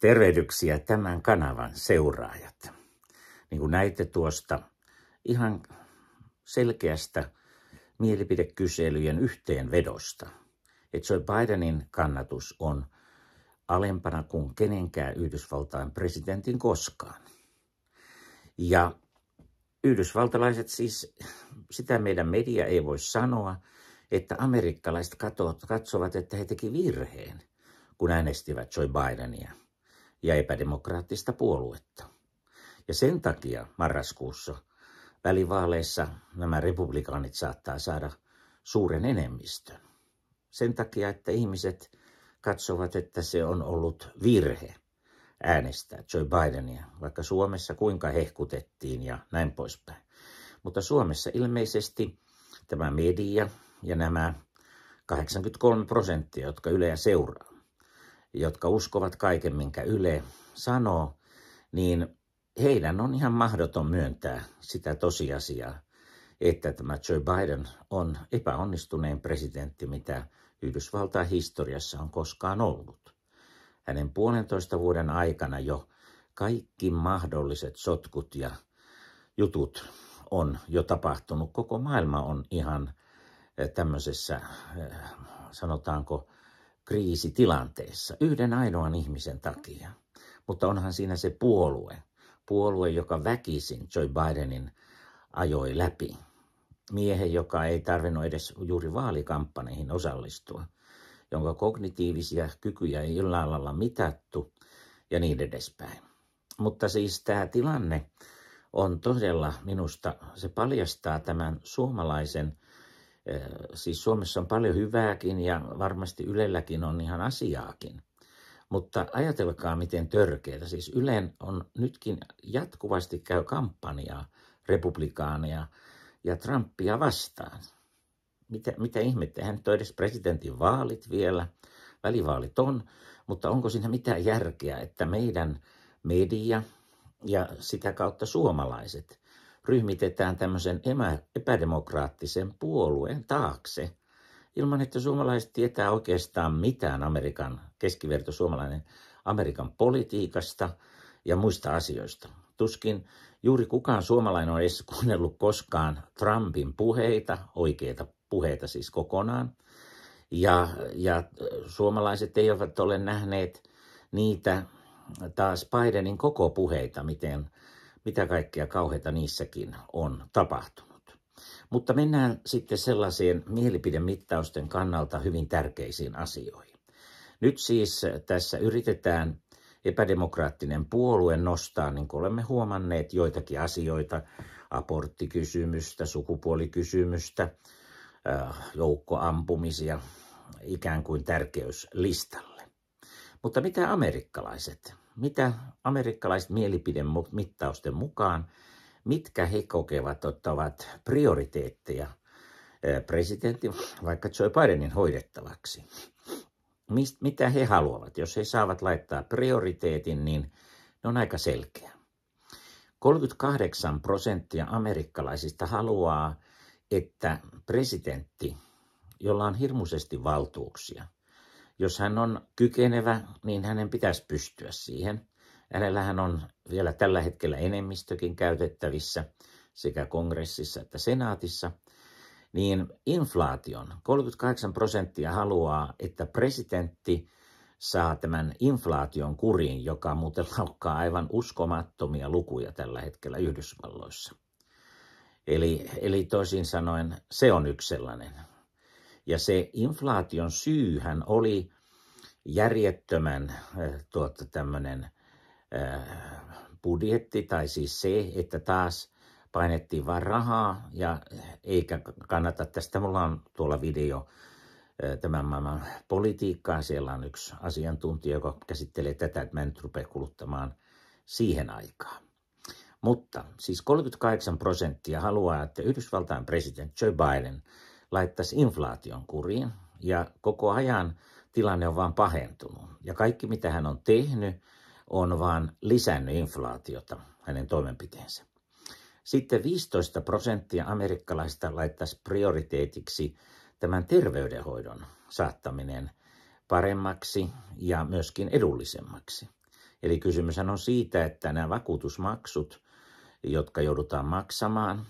Tervehdyksiä tämän kanavan seuraajat. Niin kuin näitte tuosta ihan selkeästä mielipidekyselyjen yhteenvedosta, että Joe Bidenin kannatus on alempana kuin kenenkään Yhdysvaltain presidentin koskaan. Ja yhdysvaltalaiset siis, sitä meidän media ei voi sanoa, että amerikkalaiset katsovat, katsovat että he teki virheen, kun äänestivät Joe Bidenia – ja epädemokraattista puoluetta. Ja sen takia marraskuussa välivaaleissa nämä republikaanit saattaa saada suuren enemmistön. Sen takia, että ihmiset katsovat, että se on ollut virhe äänestää Joe Bidenia, vaikka Suomessa kuinka hehkutettiin ja näin poispäin. Mutta Suomessa ilmeisesti tämä media ja nämä 83 prosenttia, jotka Yleä seuraa, jotka uskovat kaiken, minkä Yle sanoo, niin heidän on ihan mahdoton myöntää sitä tosiasiaa, että tämä Joe Biden on epäonnistuneen presidentti, mitä Yhdysvaltain historiassa on koskaan ollut. Hänen puolentoista vuoden aikana jo kaikki mahdolliset sotkut ja jutut on jo tapahtunut. Koko maailma on ihan eh, tämmöisessä, eh, sanotaanko, kriisitilanteessa yhden ainoan ihmisen takia. Mutta onhan siinä se puolue, puolue, joka väkisin Joe Bidenin ajoi läpi. Miehen, joka ei tarvinnut edes juuri vaalikampaneihin osallistua, jonka kognitiivisia kykyjä ei jollain lailla mitattu ja niin edespäin. Mutta siis tämä tilanne on todella minusta, se paljastaa tämän suomalaisen Siis Suomessa on paljon hyvääkin ja varmasti Ylelläkin on ihan asiaakin. Mutta ajatelkaa, miten törkeää. Siis Ylen on nytkin jatkuvasti käy kampanjaa republikaaneja ja Trumpia vastaan. Mitä, mitä ihmettä, hän nyt on edes presidentin vaalit vielä, välivaalit on, mutta onko siinä mitään järkeä, että meidän media ja sitä kautta suomalaiset ryhmitetään tämmöisen epädemokraattisen puolueen taakse, ilman että suomalaiset tietää oikeastaan mitään Amerikan, keskiverto suomalainen Amerikan politiikasta ja muista asioista. Tuskin juuri kukaan suomalainen on edes kuunnellut koskaan Trumpin puheita, oikeita puheita siis kokonaan. Ja, ja äh, suomalaiset eivät ole nähneet niitä taas Bidenin koko puheita, miten – mitä kaikkea kauheita niissäkin on tapahtunut. Mutta mennään sitten sellaiseen mielipidemittausten kannalta hyvin tärkeisiin asioihin. Nyt siis tässä yritetään epädemokraattinen puolue nostaa, niin kuin olemme huomanneet, joitakin asioita, aborttikysymystä, sukupuolikysymystä, äh, joukkoampumisia ikään kuin tärkeyslistalla. Mutta mitä amerikkalaiset? Mitä amerikkalaiset mielipidemittausten mukaan, mitkä he kokevat ottavat prioriteetteja presidentin, vaikka Joe Bidenin hoidettavaksi? Mist, mitä he haluavat? Jos he saavat laittaa prioriteetin, niin ne on aika selkeä. 38 prosenttia amerikkalaisista haluaa, että presidentti, jolla on hirmuisesti valtuuksia – jos hän on kykenevä, niin hänen pitäisi pystyä siihen. Hänellähän on vielä tällä hetkellä enemmistökin käytettävissä sekä kongressissa että senaatissa. Niin inflaation, 38 prosenttia haluaa, että presidentti saa tämän inflaation kuriin, joka muuten laukkaa aivan uskomattomia lukuja tällä hetkellä Yhdysvalloissa. Eli, eli toisin sanoen se on yksi sellainen ja se inflaation syyhän oli järjettömän äh, tuota, tämmöinen äh, budjetti, tai siis se, että taas painettiin vain rahaa, ja äh, eikä kannata, tästä mulla on tuolla video tämän maailman politiikkaa, siellä on yksi asiantuntija, joka käsittelee tätä, että mä en rupea kuluttamaan siihen aikaan. Mutta siis 38 prosenttia haluaa, että Yhdysvaltain presidentti Joe Biden – laittaisi inflaation kuriin. Ja koko ajan tilanne on vaan pahentunut. Ja kaikki, mitä hän on tehnyt, on vaan lisännyt inflaatiota hänen toimenpiteensä. Sitten 15 prosenttia amerikkalaista laittaisi prioriteetiksi tämän terveydenhoidon saattaminen paremmaksi ja myöskin edullisemmaksi. Eli kysymys on siitä, että nämä vakuutusmaksut, jotka joudutaan maksamaan,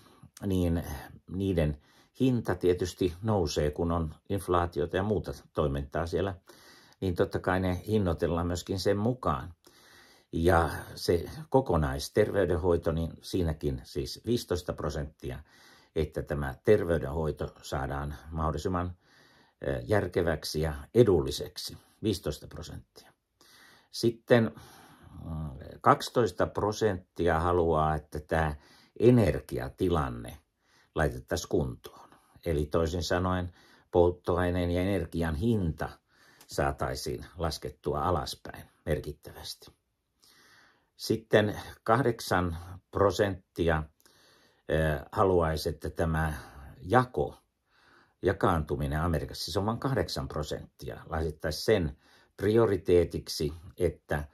niin niiden hinta tietysti nousee, kun on inflaatiota ja muuta toimintaa siellä, niin totta kai ne hinnoitellaan myöskin sen mukaan. Ja se kokonaisterveydenhoito, niin siinäkin siis 15 prosenttia, että tämä terveydenhoito saadaan mahdollisimman järkeväksi ja edulliseksi, 15 prosenttia. Sitten 12 mm, prosenttia haluaa, että tämä energiatilanne laitettaisiin kuntoon. Eli toisin sanoen polttoaineen ja energian hinta saataisiin laskettua alaspäin merkittävästi. Sitten kahdeksan prosenttia eh, haluaisi, että tämä jako, jakaantuminen Amerikassa, siis on vain kahdeksan prosenttia, laitettaisiin sen prioriteetiksi, että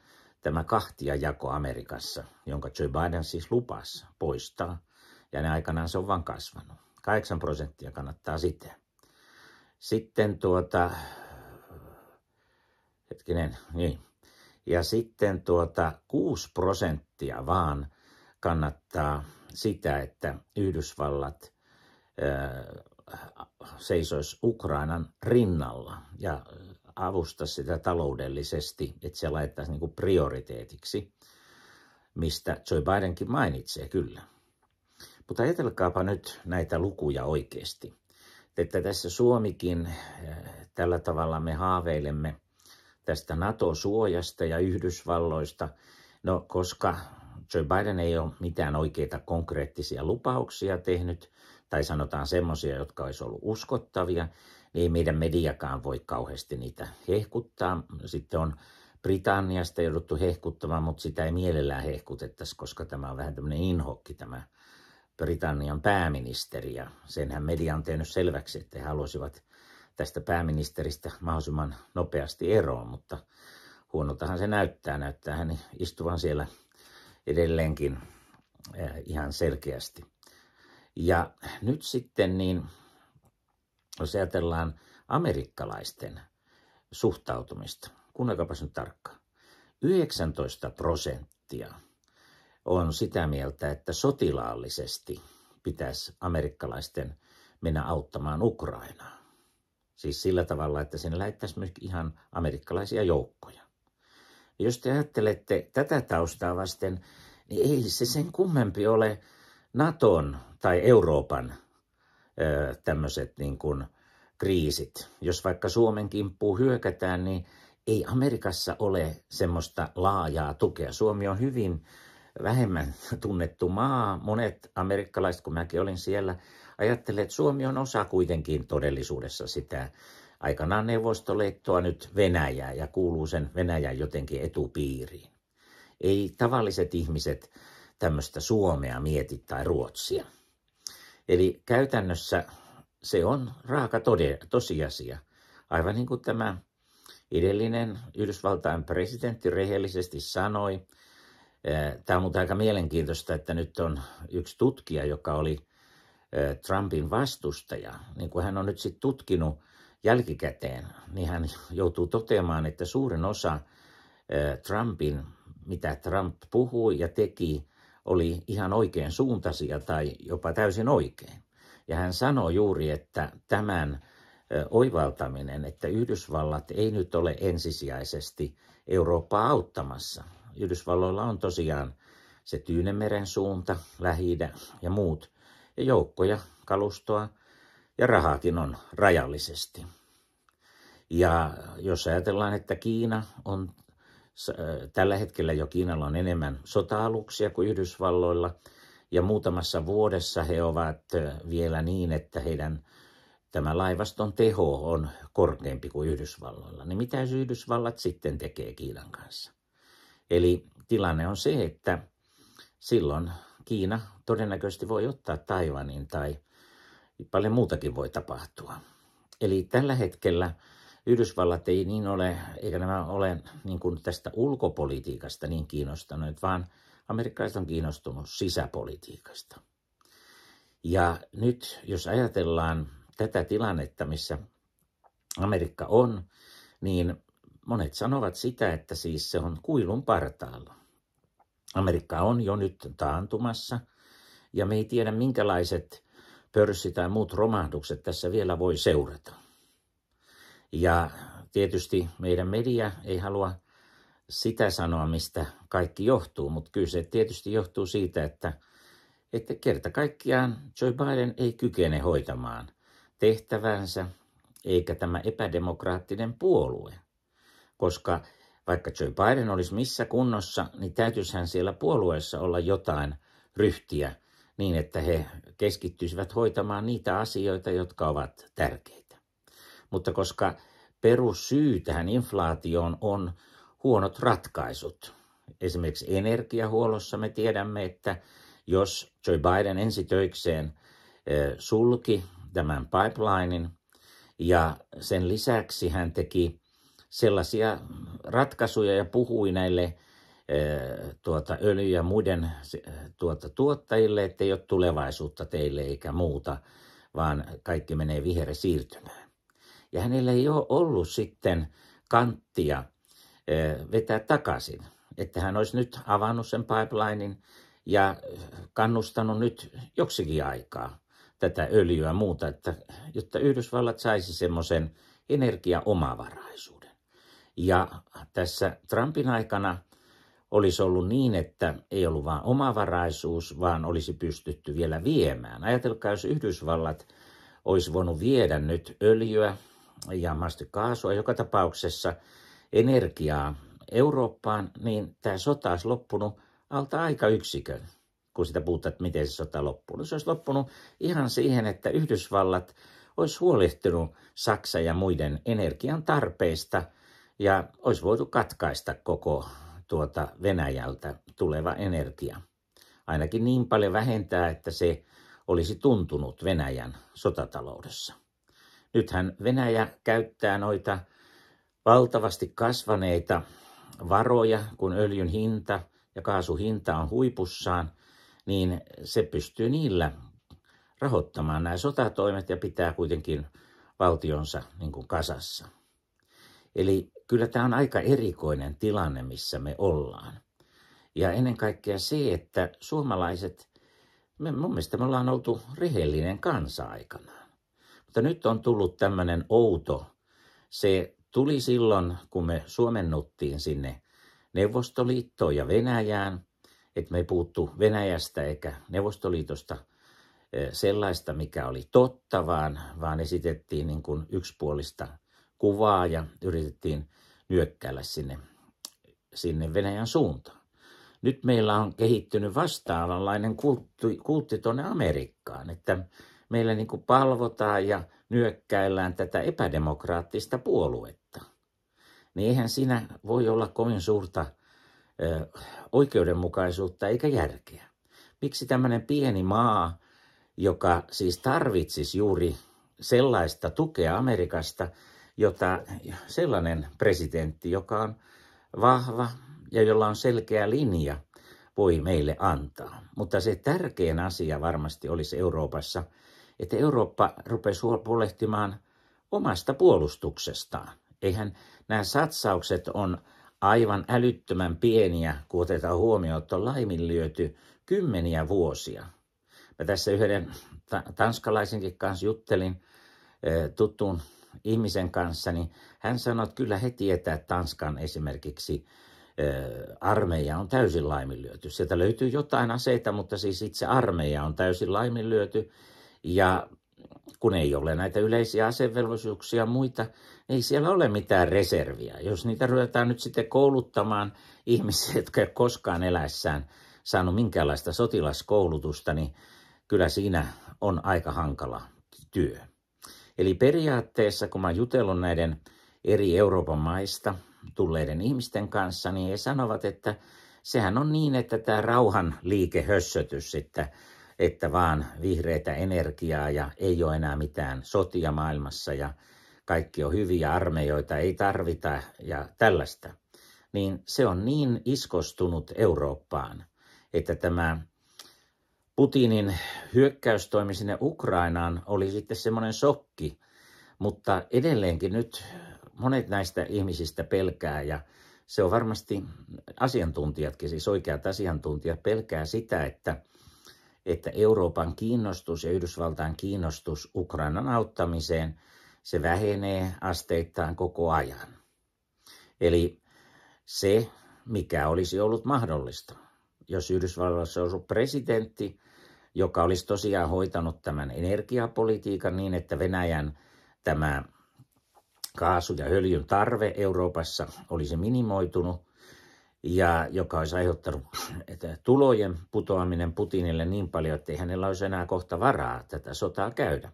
tämä kahtia jako Amerikassa, jonka Joe Biden siis lupasi poistaa, ja ne aikanaan se on vain kasvanut. 8 prosenttia kannattaa sitä. Sitten tuota, hetkinen, niin. Ja sitten tuota 6 prosenttia vaan kannattaa sitä, että Yhdysvallat seisoisi Ukrainan rinnalla ja avusta sitä taloudellisesti, että se laittaisi niin prioriteetiksi, mistä Joe Bidenkin mainitsee kyllä. Mutta ajatelkaapa nyt näitä lukuja oikeasti. Että tässä Suomikin eh, tällä tavalla me haaveilemme tästä NATO-suojasta ja Yhdysvalloista. No, koska Joe Biden ei ole mitään oikeita konkreettisia lupauksia tehnyt, tai sanotaan semmoisia, jotka olisi ollut uskottavia, niin ei meidän mediakaan voi kauheasti niitä hehkuttaa. Sitten on Britanniasta jouduttu hehkuttamaan, mutta sitä ei mielellään hehkutettaisi, koska tämä on vähän tämmöinen inhokki tämä Britannian pääministeri. Ja senhän media on tehnyt selväksi, että he haluaisivat tästä pääministeristä mahdollisimman nopeasti eroon, mutta huonoltahan se näyttää. Näyttää hän istuvan siellä edelleenkin eh, ihan selkeästi. Ja nyt sitten niin, jos ajatellaan amerikkalaisten suhtautumista, kuunnelkaapas nyt tarkkaan. 19 prosenttia on sitä mieltä, että sotilaallisesti pitäisi amerikkalaisten mennä auttamaan Ukrainaa. Siis sillä tavalla, että sinne lähettäisiin myös ihan amerikkalaisia joukkoja. Ja jos te ajattelette tätä taustaa vasten, niin ei se sen kummempi ole Naton tai Euroopan tämmöiset niin kuin kriisit. Jos vaikka Suomen kimppuun hyökätään, niin ei Amerikassa ole semmoista laajaa tukea. Suomi on hyvin vähemmän tunnettu maa. Monet amerikkalaiset, kun mäkin olin siellä, ajattelee, että Suomi on osa kuitenkin todellisuudessa sitä aikanaan Neuvostoliittoa, nyt Venäjää ja kuuluu sen Venäjän jotenkin etupiiriin. Ei tavalliset ihmiset tämmöistä Suomea mieti tai Ruotsia. Eli käytännössä se on raaka tosiasia. Aivan niin kuin tämä edellinen Yhdysvaltain presidentti rehellisesti sanoi, Eh, Tämä on aika mielenkiintoista, että nyt on yksi tutkija, joka oli eh, Trumpin vastustaja. Niin kuin hän on nyt sitten tutkinut jälkikäteen, niin hän joutuu toteamaan, että suurin osa eh, Trumpin, mitä Trump puhui ja teki, oli ihan oikein suuntaisia tai jopa täysin oikein. Ja hän sanoi juuri, että tämän oivaltaminen, että Yhdysvallat ei nyt ole ensisijaisesti Eurooppaa auttamassa, Yhdysvalloilla on tosiaan se Tyynemeren suunta, lähi ja muut. Ja joukkoja, kalustoa ja rahaakin on rajallisesti. Ja jos ajatellaan, että Kiina on tällä hetkellä jo Kiinalla on enemmän sota-aluksia kuin Yhdysvalloilla, ja muutamassa vuodessa he ovat vielä niin, että heidän tämä laivaston teho on korkeampi kuin Yhdysvalloilla. Niin mitä Yhdysvallat sitten tekee Kiinan kanssa? Eli tilanne on se, että silloin Kiina todennäköisesti voi ottaa Taiwanin tai paljon muutakin voi tapahtua. Eli tällä hetkellä Yhdysvallat ei niin ole, eikä nämä ole niin kuin tästä ulkopolitiikasta niin kiinnostunut vaan amerikkalaiset on kiinnostunut sisäpolitiikasta. Ja nyt jos ajatellaan tätä tilannetta, missä Amerikka on, niin monet sanovat sitä, että siis se on kuilun partaalla. Amerikka on jo nyt taantumassa ja me ei tiedä minkälaiset pörssi tai muut romahdukset tässä vielä voi seurata. Ja tietysti meidän media ei halua sitä sanoa, mistä kaikki johtuu, mutta kyllä se tietysti johtuu siitä, että, että kerta kaikkiaan Joe Biden ei kykene hoitamaan tehtävänsä, eikä tämä epädemokraattinen puolue – koska vaikka Joe Biden olisi missä kunnossa, niin täytyisihän siellä puolueessa olla jotain ryhtiä niin, että he keskittyisivät hoitamaan niitä asioita, jotka ovat tärkeitä. Mutta koska perussyy tähän inflaatioon on huonot ratkaisut, esimerkiksi energiahuollossa me tiedämme, että jos Joe Biden ensi töikseen eh, sulki tämän pipelinein ja sen lisäksi hän teki sellaisia ratkaisuja ja puhui näille tuota, öljy- ja muiden tuota, tuottajille, että ei ole tulevaisuutta teille eikä muuta, vaan kaikki menee vihreä siirtymään. Ja hänellä ei ole ollut sitten kanttia vetää takaisin, että hän olisi nyt avannut sen pipelinein ja kannustanut nyt joksikin aikaa tätä öljyä ja muuta, että, jotta Yhdysvallat saisi semmoisen energiaomavaraisuuden. Ja tässä Trumpin aikana olisi ollut niin, että ei ollut vain omavaraisuus, vaan olisi pystytty vielä viemään. Ajatelkaa, jos Yhdysvallat olisi voinut viedä nyt öljyä ja mastikaasua, joka tapauksessa energiaa Eurooppaan, niin tämä sota olisi loppunut alta aika yksikön, kun sitä puhutaan, että miten se sota loppuu. No, se olisi loppunut ihan siihen, että Yhdysvallat olisi huolehtinut Saksa ja muiden energian tarpeista – ja olisi voitu katkaista koko tuota Venäjältä tuleva energia. Ainakin niin paljon vähentää, että se olisi tuntunut Venäjän sotataloudessa. Nythän Venäjä käyttää noita valtavasti kasvaneita varoja, kun öljyn hinta ja kaasuhinta on huipussaan, niin se pystyy niillä rahoittamaan nämä sotatoimet ja pitää kuitenkin valtionsa niin kuin kasassa. Eli kyllä tämä on aika erikoinen tilanne, missä me ollaan. Ja ennen kaikkea se, että suomalaiset, me, mun mielestä me ollaan oltu rehellinen kansa aikanaan. Mutta nyt on tullut tämmöinen outo. Se tuli silloin, kun me suomennuttiin sinne Neuvostoliittoon ja Venäjään, että me ei puuttu Venäjästä eikä Neuvostoliitosta e, sellaista, mikä oli totta, vaan, vaan esitettiin niin kuin yksipuolista kuvaa ja yritettiin hyökkäillä sinne, sinne Venäjän suuntaan. Nyt meillä on kehittynyt vastaavanlainen kultti, kultti tuonne Amerikkaan, että meillä niin kuin palvotaan ja nyökkäillään tätä epädemokraattista puoluetta. Niin eihän siinä voi olla kovin suurta ö, oikeudenmukaisuutta eikä järkeä. Miksi tämmöinen pieni maa, joka siis tarvitsisi juuri sellaista tukea Amerikasta, jota sellainen presidentti, joka on vahva ja jolla on selkeä linja, voi meille antaa. Mutta se tärkein asia varmasti olisi Euroopassa, että Eurooppa rupesi huolehtimaan omasta puolustuksestaan. Eihän nämä satsaukset on aivan älyttömän pieniä, kun otetaan huomioon, että on laiminlyöty kymmeniä vuosia. Mä tässä yhden tanskalaisenkin kanssa juttelin eh, tuttuun ihmisen kanssa, niin hän sanoi, että kyllä he tietää, että Tanskan esimerkiksi armeija on täysin laiminlyöty. Sieltä löytyy jotain aseita, mutta siis itse armeija on täysin laiminlyöty. Ja kun ei ole näitä yleisiä asevelvollisuuksia ja muita, ei siellä ole mitään reserviä. Jos niitä ruvetaan nyt sitten kouluttamaan ihmisiä, jotka ei koskaan eläessään saanut minkäänlaista sotilaskoulutusta, niin kyllä siinä on aika hankala työ. Eli periaatteessa, kun mä jutellut näiden eri Euroopan maista tulleiden ihmisten kanssa, niin he sanovat, että sehän on niin, että tämä rauhan liikehössötys, että, että vaan vihreitä energiaa ja ei ole enää mitään sotia maailmassa ja kaikki on hyviä armeijoita, ei tarvita ja tällaista, niin se on niin iskostunut Eurooppaan, että tämä Putinin hyökkäystoimi sinne Ukrainaan oli sitten semmoinen sokki, mutta edelleenkin nyt monet näistä ihmisistä pelkää ja se on varmasti asiantuntijatkin, siis oikeat asiantuntijat pelkää sitä, että, että Euroopan kiinnostus ja Yhdysvaltain kiinnostus Ukrainan auttamiseen, se vähenee asteittain koko ajan. Eli se, mikä olisi ollut mahdollista, jos Yhdysvalloissa olisi ollut presidentti, joka olisi tosiaan hoitanut tämän energiapolitiikan niin, että Venäjän tämä kaasu- ja öljyn tarve Euroopassa olisi minimoitunut ja joka olisi aiheuttanut että tulojen putoaminen Putinille niin paljon, että ei hänellä olisi enää kohta varaa tätä sotaa käydä.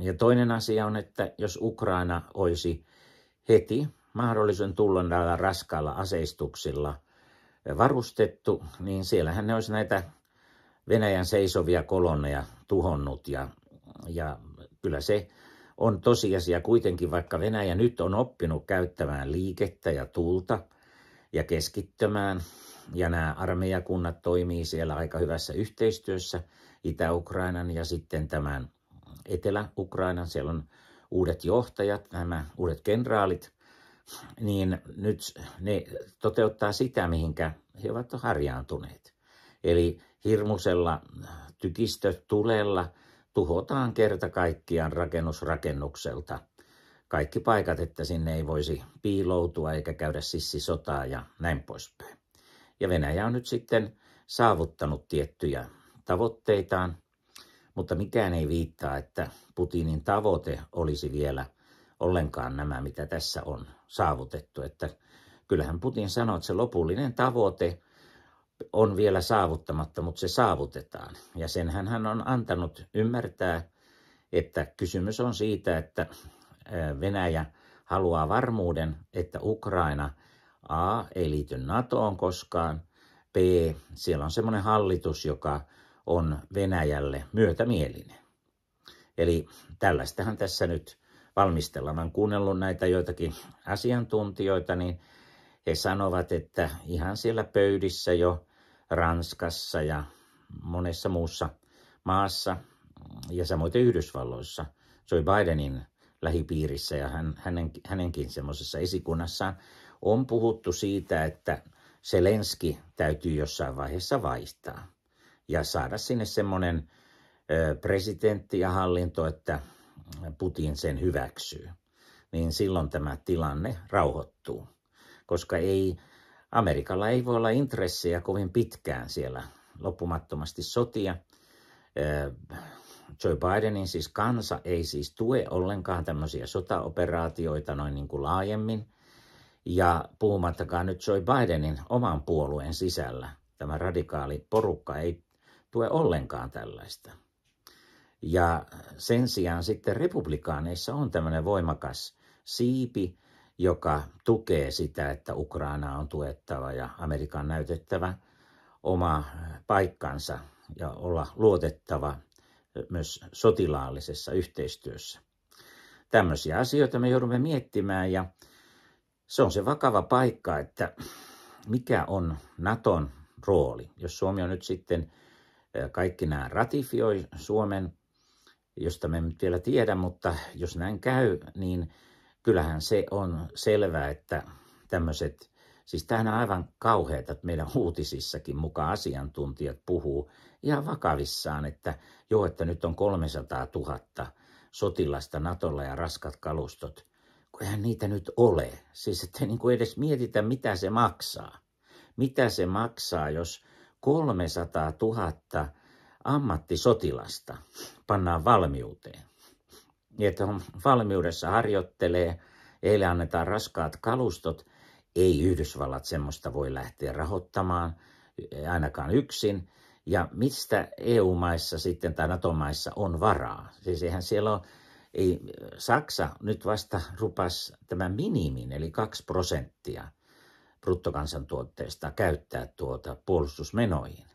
Ja toinen asia on, että jos Ukraina olisi heti mahdollisen tullon näillä raskailla aseistuksilla varustettu, niin siellähän ne olisi näitä Venäjän seisovia kolonneja tuhonnut ja, ja kyllä se on tosiasia kuitenkin, vaikka Venäjä nyt on oppinut käyttämään liikettä ja tulta ja keskittämään ja nämä armeijakunnat toimii siellä aika hyvässä yhteistyössä Itä-Ukrainan ja sitten tämän Etelä-Ukrainan, siellä on uudet johtajat, nämä uudet kenraalit, niin nyt ne toteuttaa sitä, mihinkä he ovat harjaantuneet. Eli hirmusella äh, tykistötulella tuhotaan kerta kaikkiaan rakennusrakennukselta Kaikki paikat, että sinne ei voisi piiloutua eikä käydä sissisotaa ja näin poispäin. Ja Venäjä on nyt sitten saavuttanut tiettyjä tavoitteitaan, mutta mikään ei viittaa, että Putinin tavoite olisi vielä ollenkaan nämä, mitä tässä on saavutettu. Että kyllähän Putin sanoi, että se lopullinen tavoite on vielä saavuttamatta, mutta se saavutetaan. Ja senhän hän on antanut ymmärtää, että kysymys on siitä, että Venäjä haluaa varmuuden, että Ukraina A ei liity NATOon koskaan, B siellä on semmoinen hallitus, joka on Venäjälle myötämielinen. Eli tällaistähän tässä nyt valmistellaan. Olen kuunnellut näitä joitakin asiantuntijoita, niin he sanovat, että ihan siellä pöydissä jo Ranskassa ja monessa muussa maassa ja samoin Yhdysvalloissa. Joe Bidenin lähipiirissä ja hän, hänen, hänenkin semmoisessa esikunnassaan on puhuttu siitä, että Selenski täytyy jossain vaiheessa vaihtaa ja saada sinne semmoinen presidentti ja hallinto, että Putin sen hyväksyy. Niin silloin tämä tilanne rauhoittuu, koska ei Amerikalla ei voi olla intressejä kovin pitkään siellä loppumattomasti sotia. Joe Bidenin siis kansa ei siis tue ollenkaan tämmöisiä sotaoperaatioita noin niin kuin laajemmin. Ja puhumattakaan nyt Joe Bidenin oman puolueen sisällä. Tämä radikaali porukka ei tue ollenkaan tällaista. Ja sen sijaan sitten republikaaneissa on tämmöinen voimakas siipi, joka tukee sitä, että Ukrainaa on tuettava ja Amerikan näytettävä oma paikkansa ja olla luotettava myös sotilaallisessa yhteistyössä. Tämmöisiä asioita me joudumme miettimään ja se on se vakava paikka, että mikä on Naton rooli. Jos Suomi on nyt sitten eh, kaikki nämä ratifioi Suomen, josta me emme vielä tiedä, mutta jos näin käy, niin kyllähän se on selvää, että tämmöiset, siis tämähän on aivan kauheata, että meidän uutisissakin mukaan asiantuntijat puhuu ihan vakavissaan, että joo, että nyt on 300 000 sotilasta Natolla ja raskat kalustot. Kun eihän niitä nyt ole. Siis ettei niin kuin edes mietitä, mitä se maksaa. Mitä se maksaa, jos 300 000 ammattisotilasta pannaan valmiuteen niin että on valmiudessa harjoittelee, heille annetaan raskaat kalustot. Ei Yhdysvallat semmoista voi lähteä rahoittamaan, e, ainakaan yksin. Ja mistä EU-maissa sitten tai NATO-maissa on varaa? Siis eihän siellä ole, ei, Saksa nyt vasta rupas tämän minimin, eli 2 prosenttia bruttokansantuotteesta käyttää tuota puolustusmenoihin.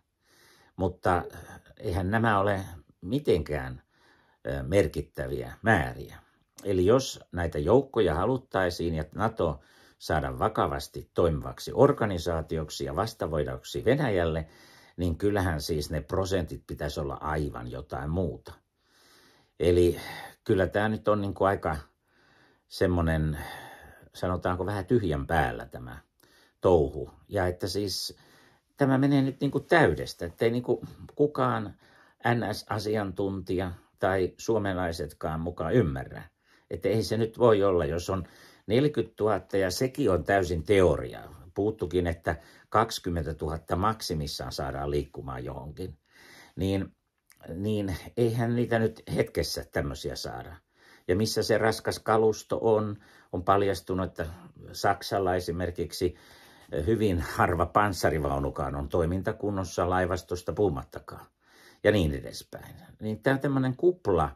Mutta eihän nämä ole mitenkään merkittäviä määriä. Eli jos näitä joukkoja haluttaisiin ja NATO saada vakavasti toimivaksi organisaatioksi ja vastavoidaksi Venäjälle, niin kyllähän siis ne prosentit pitäisi olla aivan jotain muuta. Eli kyllä tämä nyt on niin kuin aika semmoinen, sanotaanko vähän tyhjän päällä tämä touhu. Ja että siis tämä menee nyt niin kuin täydestä, ettei niin kuin kukaan NS-asiantuntija – tai suomalaisetkaan mukaan ymmärrä. Että ei se nyt voi olla, jos on 40 000 ja sekin on täysin teoria. Puuttukin, että 20 000 maksimissaan saadaan liikkumaan johonkin. Niin, niin eihän niitä nyt hetkessä tämmöisiä saada. Ja missä se raskas kalusto on, on paljastunut, että Saksalla esimerkiksi hyvin harva panssarivaunukaan on toimintakunnossa laivastosta puumattakaan ja niin edespäin. Niin tämä tämmöinen kupla,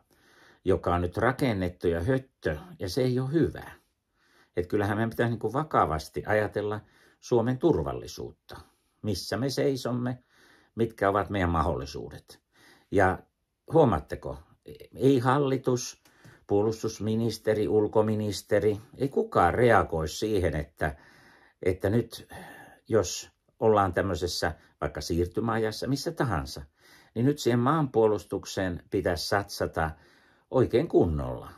joka on nyt rakennettu ja höttö, ja se ei ole hyvä. Et kyllähän meidän pitäisi niin vakavasti ajatella Suomen turvallisuutta. Missä me seisomme, mitkä ovat meidän mahdollisuudet. Ja huomatteko, ei hallitus, puolustusministeri, ulkoministeri, ei kukaan reagoi siihen, että, että nyt jos ollaan tämmöisessä vaikka siirtymäajassa, missä tahansa – niin nyt siihen maanpuolustukseen pitäisi satsata oikein kunnolla,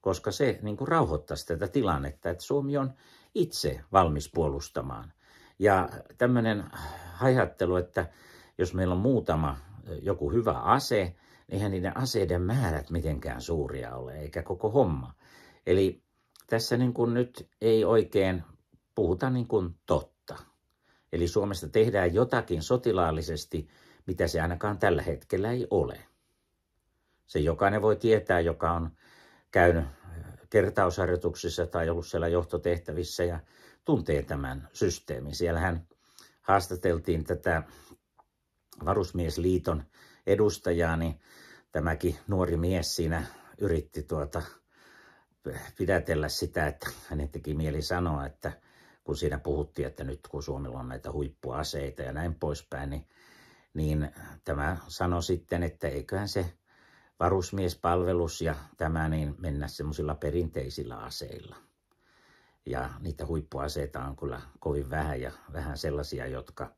koska se niin kuin rauhoittaisi tätä tilannetta, että Suomi on itse valmis puolustamaan. Ja tämmöinen hajattelu, että jos meillä on muutama joku hyvä ase, niin eihän niiden aseiden määrät mitenkään suuria ole, eikä koko homma. Eli tässä niin kuin nyt ei oikein puhuta niin kuin totta. Eli Suomesta tehdään jotakin sotilaallisesti, mitä se ainakaan tällä hetkellä ei ole. Se jokainen voi tietää, joka on käynyt äh, kertausharjoituksissa tai ollut siellä johtotehtävissä ja tuntee tämän systeemin. Siellähän haastateltiin tätä varusmiesliiton edustajaa, niin tämäkin nuori mies siinä yritti tuota äh, pidätellä sitä, että hän teki mieli sanoa, että kun siinä puhuttiin, että nyt kun Suomella on näitä huippuaseita ja näin poispäin, niin niin äh, tämä sanoi sitten, että eiköhän se varusmiespalvelus ja tämä niin mennä semmoisilla perinteisillä aseilla. Ja niitä huippuaseita on kyllä kovin vähän ja vähän sellaisia, jotka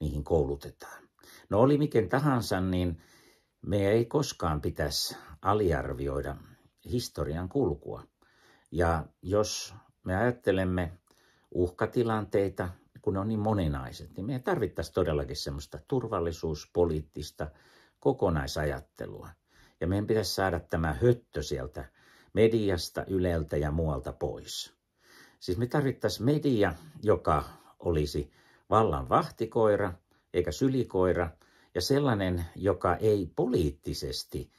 niihin koulutetaan. No oli miten tahansa, niin me ei koskaan pitäisi aliarvioida historian kulkua. Ja jos me ajattelemme uhkatilanteita, kun ne on niin moninaiset, niin meidän tarvittaisiin todellakin semmoista turvallisuuspoliittista kokonaisajattelua. Ja meidän pitäisi saada tämä höttö sieltä mediasta, yleltä ja muualta pois. Siis me tarvittaisiin media, joka olisi vallan vahtikoira eikä sylikoira, ja sellainen, joka ei poliittisesti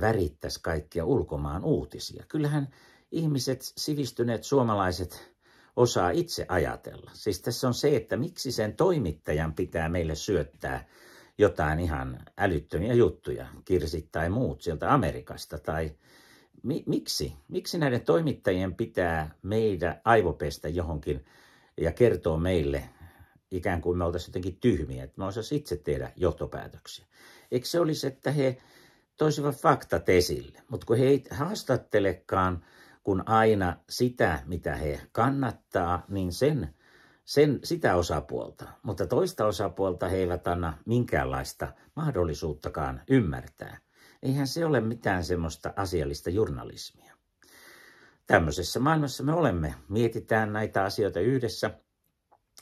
värittäisi kaikkia ulkomaan uutisia. Kyllähän ihmiset, sivistyneet suomalaiset osaa itse ajatella. Siis tässä on se, että miksi sen toimittajan pitää meille syöttää jotain ihan älyttömiä juttuja, kirsit tai muut sieltä Amerikasta tai mi- miksi? Miksi näiden toimittajien pitää meidän aivopestä johonkin ja kertoa meille ikään kuin me oltaisiin jotenkin tyhmiä, että me osaisi itse tehdä johtopäätöksiä. Eikö se olisi, että he toisivat faktat esille, mutta kun he ei haastattelekaan kun aina sitä, mitä he kannattaa, niin sen, sen, sitä osapuolta. Mutta toista osapuolta he eivät anna minkäänlaista mahdollisuuttakaan ymmärtää. Eihän se ole mitään semmoista asiallista journalismia. Tämmöisessä maailmassa me olemme. Mietitään näitä asioita yhdessä.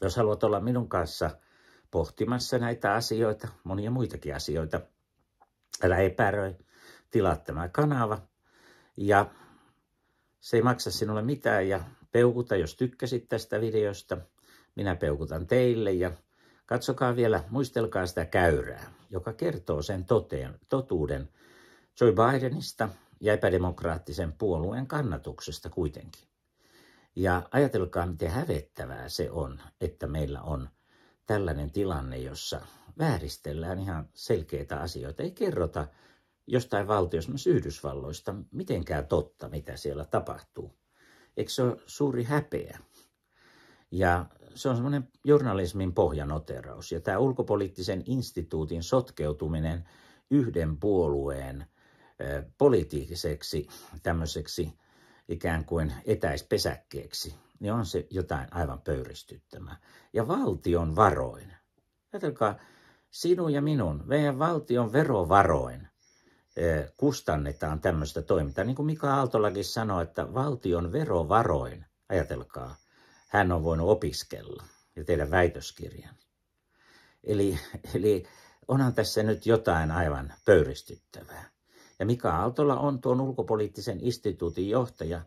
Jos haluat olla minun kanssa pohtimassa näitä asioita, monia muitakin asioita, älä epäröi, tilaa tämä kanava ja se ei maksa sinulle mitään ja peukuta, jos tykkäsit tästä videosta. Minä peukutan teille ja katsokaa vielä, muistelkaa sitä käyrää, joka kertoo sen toteen, totuuden Joe Bidenista ja epädemokraattisen puolueen kannatuksesta kuitenkin. Ja ajatelkaa, miten hävettävää se on, että meillä on tällainen tilanne, jossa vääristellään ihan selkeitä asioita. Ei kerrota jostain valtiosta, myös Yhdysvalloista, mitenkään totta, mitä siellä tapahtuu. Eikö se ole suuri häpeä? Ja se on semmoinen journalismin pohjanoteraus. Ja tämä ulkopoliittisen instituutin sotkeutuminen yhden puolueen politiikiseksi tämmöiseksi ikään kuin etäispesäkkeeksi, niin on se jotain aivan pöyristyttämää. Ja valtion varoin. Ajatelkaa, sinun ja minun, meidän valtion verovaroin kustannetaan tämmöistä toimintaa. Niin kuin Mika Aaltolakin sanoi, että valtion verovaroin, ajatelkaa, hän on voinut opiskella ja tehdä väitöskirjan. Eli, eli onhan tässä nyt jotain aivan pöyristyttävää. Ja Mika Aaltola on tuon ulkopoliittisen instituutin johtaja.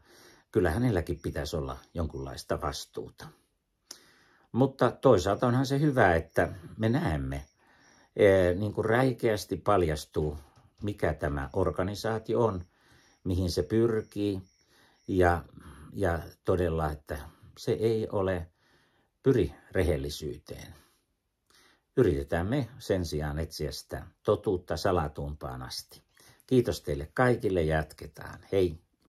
Kyllä hänelläkin pitäisi olla jonkunlaista vastuuta. Mutta toisaalta onhan se hyvä, että me näemme, niin kuin räikeästi paljastuu mikä tämä organisaatio on, mihin se pyrkii ja, ja todella, että se ei ole pyri rehellisyyteen. Yritetään me sen sijaan etsiä sitä totuutta salatumpaan asti. Kiitos teille kaikille, jatketaan. Hei!